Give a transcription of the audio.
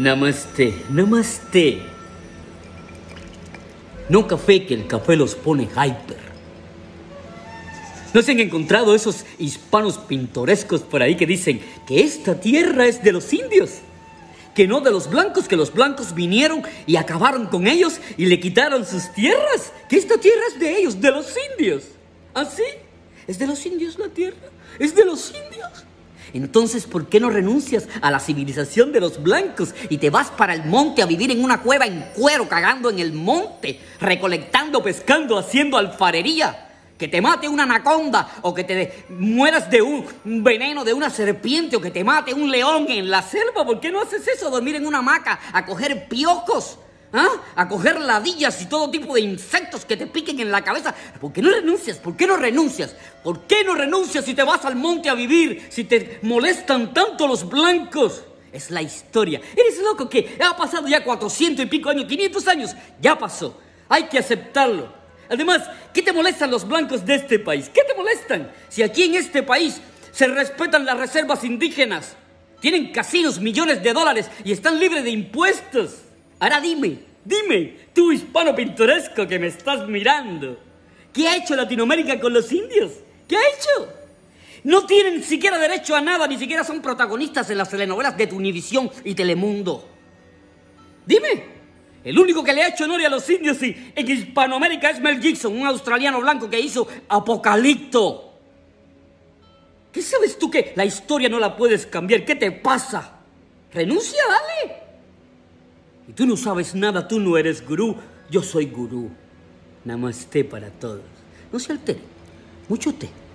Namaste, namaste. No café, que el café los pone hyper. ¿No se han encontrado esos hispanos pintorescos por ahí que dicen que esta tierra es de los indios? Que no de los blancos, que los blancos vinieron y acabaron con ellos y le quitaron sus tierras. Que esta tierra es de ellos, de los indios. ¿Así? ¿Ah, ¿Es de los indios la tierra? ¿Es de los indios? Entonces, ¿por qué no renuncias a la civilización de los blancos y te vas para el monte a vivir en una cueva en cuero, cagando en el monte, recolectando, pescando, haciendo alfarería? Que te mate una anaconda o que te mueras de un veneno de una serpiente o que te mate un león en la selva. ¿Por qué no haces eso? Dormir en una hamaca, a coger piocos. ¿Ah? A coger ladillas y todo tipo de insectos que te piquen en la cabeza. ¿Por qué no renuncias? ¿Por qué no renuncias? ¿Por qué no renuncias si te vas al monte a vivir? Si te molestan tanto los blancos. Es la historia. Eres loco que ha pasado ya 400 y pico años, 500 años. Ya pasó. Hay que aceptarlo. Además, ¿qué te molestan los blancos de este país? ¿Qué te molestan? Si aquí en este país se respetan las reservas indígenas, tienen casinos, millones de dólares y están libres de impuestos. Ahora dime, dime, tú hispano pintoresco que me estás mirando, ¿qué ha hecho Latinoamérica con los indios? ¿Qué ha hecho? No tienen siquiera derecho a nada, ni siquiera son protagonistas en las telenovelas de Tunivisión y Telemundo. Dime, el único que le ha hecho honor a los indios en Hispanoamérica es Mel Gibson, un australiano blanco que hizo Apocalipto. ¿Qué sabes tú que la historia no la puedes cambiar? ¿Qué te pasa? Renuncia, dale. Y tú no sabes nada, tú no eres gurú, yo soy gurú. Namaste para todos. No se altere, mucho té.